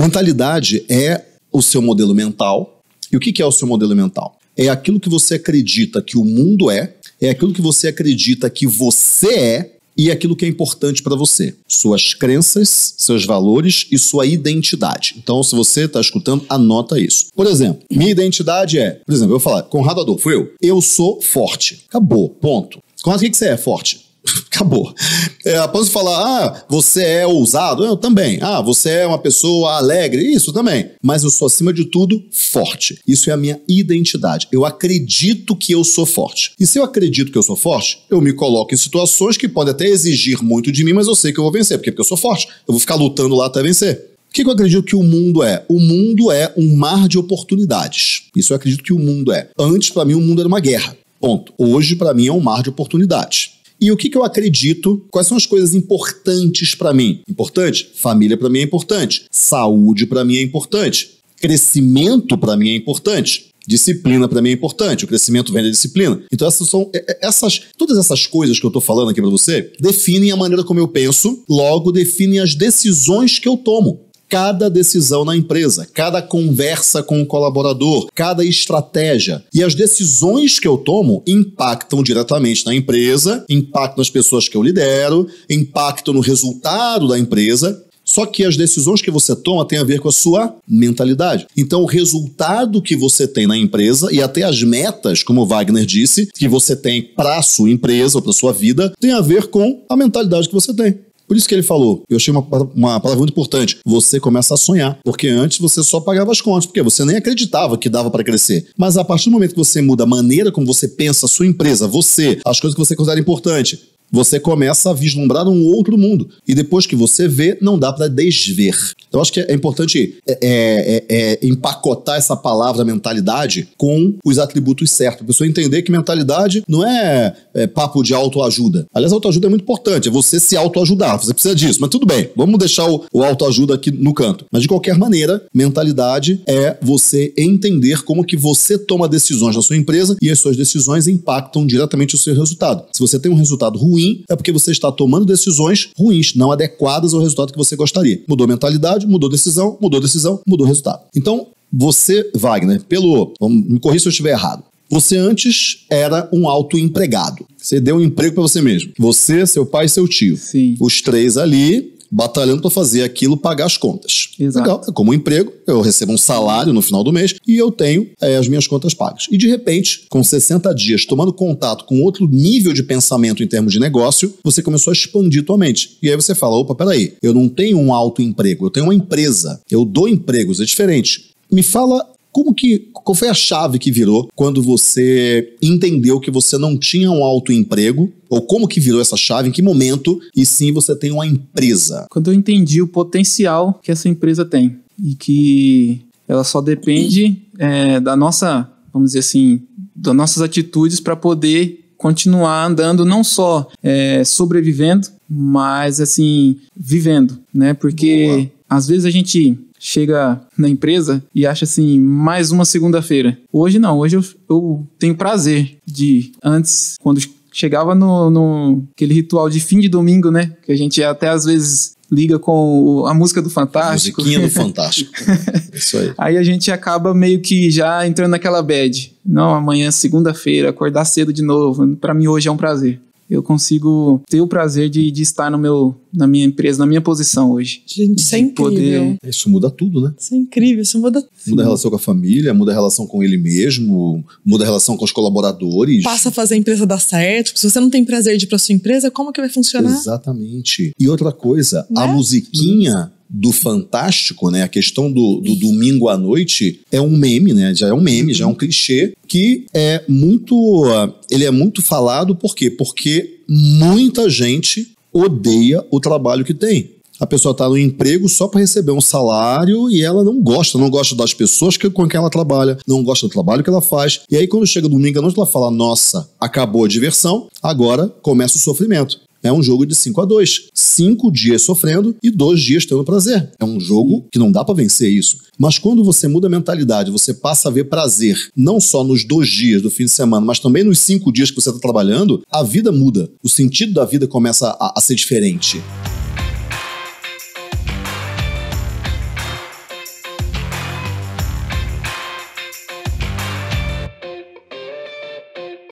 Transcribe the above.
Mentalidade é o seu modelo mental. E o que é o seu modelo mental? É aquilo que você acredita que o mundo é, é aquilo que você acredita que você é e é aquilo que é importante para você. Suas crenças, seus valores e sua identidade. Então, se você está escutando, anota isso. Por exemplo, minha identidade é, por exemplo, eu vou falar, Conrado Adolfo, eu, eu sou forte. Acabou, ponto. Conrado, o que você é forte? acabou. É, após falar, ah, você é ousado, eu também. Ah, você é uma pessoa alegre, isso também. Mas eu sou, acima de tudo, forte. Isso é a minha identidade. Eu acredito que eu sou forte. E se eu acredito que eu sou forte, eu me coloco em situações que podem até exigir muito de mim, mas eu sei que eu vou vencer. Porque, porque eu sou forte, eu vou ficar lutando lá até vencer. O que eu acredito que o mundo é? O mundo é um mar de oportunidades. Isso eu acredito que o mundo é. Antes, para mim, o mundo era uma guerra. Ponto. Hoje, para mim, é um mar de oportunidades. E o que, que eu acredito? Quais são as coisas importantes para mim? Importante? Família para mim é importante. Saúde para mim é importante. Crescimento para mim é importante. Disciplina para mim é importante, o crescimento vem da disciplina. Então essas são é, é, essas todas essas coisas que eu estou falando aqui para você definem a maneira como eu penso, logo definem as decisões que eu tomo cada decisão na empresa, cada conversa com o colaborador, cada estratégia. E as decisões que eu tomo impactam diretamente na empresa, impactam nas pessoas que eu lidero, impactam no resultado da empresa. Só que as decisões que você toma têm a ver com a sua mentalidade. Então, o resultado que você tem na empresa e até as metas, como o Wagner disse, que você tem para a sua empresa ou para sua vida, tem a ver com a mentalidade que você tem. Por isso que ele falou, eu achei uma, uma palavra muito importante, você começa a sonhar, porque antes você só pagava as contas, porque você nem acreditava que dava para crescer. Mas a partir do momento que você muda a maneira como você pensa a sua empresa, você, as coisas que você considera importante, você começa a vislumbrar um outro mundo. E depois que você vê, não dá para desver. Então, acho que é importante é, é, é, é, empacotar essa palavra mentalidade com os atributos certos. A pessoa entender que mentalidade não é, é, papo de autoajuda. Aliás, autoajuda é muito importante, é você se autoajudar. Você precisa disso, mas tudo bem, vamos deixar o, o autoajuda aqui no canto. Mas, de qualquer maneira, mentalidade é você entender como que você toma decisões na sua empresa e as suas decisões impactam diretamente o seu resultado. Se você tem um resultado ruim, ruim é porque você está tomando decisões ruins, não adequadas ao resultado que você gostaria. Mudou mentalidade, mudou decisão, mudou decisão, mudou resultado. Então, você, Wagner, pelo. Me corri se eu estiver errado. Você antes era um autoempregado. Você deu um emprego para você mesmo. Você, seu pai e seu tio. Sim. Os três ali batalhando para fazer aquilo pagar as contas. Exato. Legal, é como emprego, eu recebo um salário no final do mês e eu tenho é, as minhas contas pagas. E de repente, com 60 dias, tomando contato com outro nível de pensamento em termos de negócio, você começou a expandir tua mente. E aí você fala, opa, peraí, eu não tenho um alto emprego, eu tenho uma empresa, eu dou empregos, é diferente. Me fala como que qual foi a chave que virou quando você entendeu que você não tinha um autoemprego? Ou como que virou essa chave, em que momento, e sim você tem uma empresa? Quando eu entendi o potencial que essa empresa tem e que ela só depende é, da nossa, vamos dizer assim, das nossas atitudes para poder continuar andando, não só é, sobrevivendo, mas assim, vivendo, né? Porque. Boa às vezes a gente chega na empresa e acha assim, mais uma segunda-feira. Hoje não, hoje eu, eu tenho prazer de antes, quando chegava no, no aquele ritual de fim de domingo, né? Que a gente até às vezes liga com a música do Fantástico. Musiquinha do Fantástico. Isso aí. Aí a gente acaba meio que já entrando naquela bad. Não, amanhã é segunda-feira, acordar cedo de novo. Para mim hoje é um prazer eu consigo ter o prazer de, de estar no meu, na minha empresa, na minha posição hoje. Gente, isso é incrível. Poder... Isso muda tudo, né? Isso é incrível, isso muda tudo. Muda a relação com a família, muda a relação com ele mesmo, muda a relação com os colaboradores. Passa a fazer a empresa dar certo. Se você não tem prazer de ir pra sua empresa, como que vai funcionar? Exatamente. E outra coisa, né? a musiquinha do fantástico, né? A questão do, do domingo à noite é um meme, né? Já é um meme, já é um clichê que é muito, ele é muito falado por quê? Porque muita gente odeia o trabalho que tem. A pessoa está no emprego só para receber um salário e ela não gosta, não gosta das pessoas que, com quem ela trabalha, não gosta do trabalho que ela faz. E aí, quando chega domingo à noite, ela fala: Nossa, acabou a diversão, agora começa o sofrimento. É um jogo de 5 a 2. 5 dias sofrendo e 2 dias tendo prazer. É um jogo que não dá para vencer isso. Mas quando você muda a mentalidade, você passa a ver prazer não só nos dois dias do fim de semana, mas também nos cinco dias que você está trabalhando, a vida muda. O sentido da vida começa a, a ser diferente.